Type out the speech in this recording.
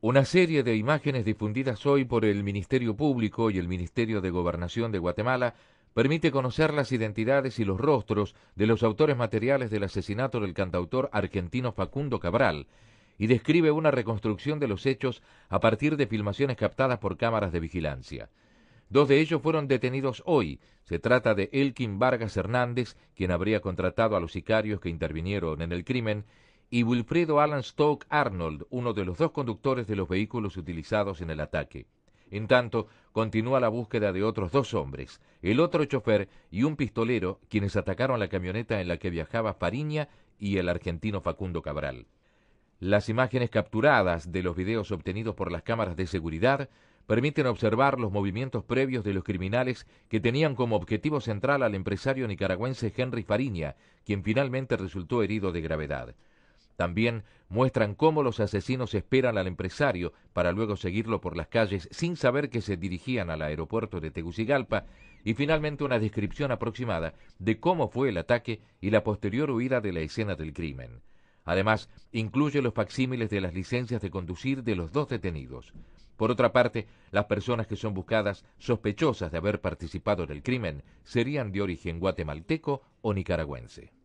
Una serie de imágenes difundidas hoy por el Ministerio Público y el Ministerio de Gobernación de Guatemala permite conocer las identidades y los rostros de los autores materiales del asesinato del cantautor argentino Facundo Cabral y describe una reconstrucción de los hechos a partir de filmaciones captadas por cámaras de vigilancia. Dos de ellos fueron detenidos hoy. Se trata de Elkin Vargas Hernández, quien habría contratado a los sicarios que intervinieron en el crimen, y Wilfredo Alan Stoke Arnold, uno de los dos conductores de los vehículos utilizados en el ataque. En tanto, continúa la búsqueda de otros dos hombres, el otro chofer y un pistolero, quienes atacaron la camioneta en la que viajaba Fariña y el argentino Facundo Cabral. Las imágenes capturadas de los videos obtenidos por las cámaras de seguridad permiten observar los movimientos previos de los criminales que tenían como objetivo central al empresario nicaragüense Henry Fariña, quien finalmente resultó herido de gravedad. También muestran cómo los asesinos esperan al empresario para luego seguirlo por las calles sin saber que se dirigían al aeropuerto de Tegucigalpa y finalmente una descripción aproximada de cómo fue el ataque y la posterior huida de la escena del crimen. Además, incluye los facsímiles de las licencias de conducir de los dos detenidos. Por otra parte, las personas que son buscadas sospechosas de haber participado en el crimen serían de origen guatemalteco o nicaragüense.